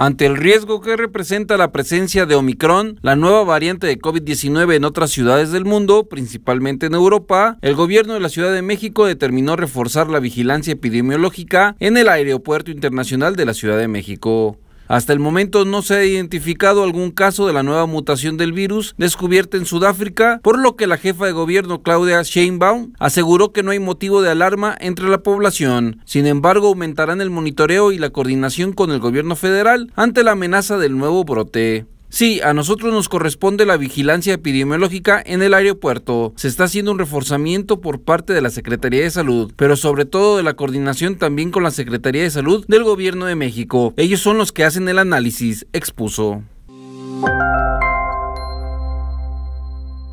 Ante el riesgo que representa la presencia de Omicron, la nueva variante de COVID-19 en otras ciudades del mundo, principalmente en Europa, el gobierno de la Ciudad de México determinó reforzar la vigilancia epidemiológica en el Aeropuerto Internacional de la Ciudad de México. Hasta el momento no se ha identificado algún caso de la nueva mutación del virus descubierta en Sudáfrica, por lo que la jefa de gobierno Claudia Sheinbaum aseguró que no hay motivo de alarma entre la población. Sin embargo, aumentarán el monitoreo y la coordinación con el gobierno federal ante la amenaza del nuevo brote. Sí, a nosotros nos corresponde la vigilancia epidemiológica en el aeropuerto. Se está haciendo un reforzamiento por parte de la Secretaría de Salud, pero sobre todo de la coordinación también con la Secretaría de Salud del Gobierno de México. Ellos son los que hacen el análisis, expuso.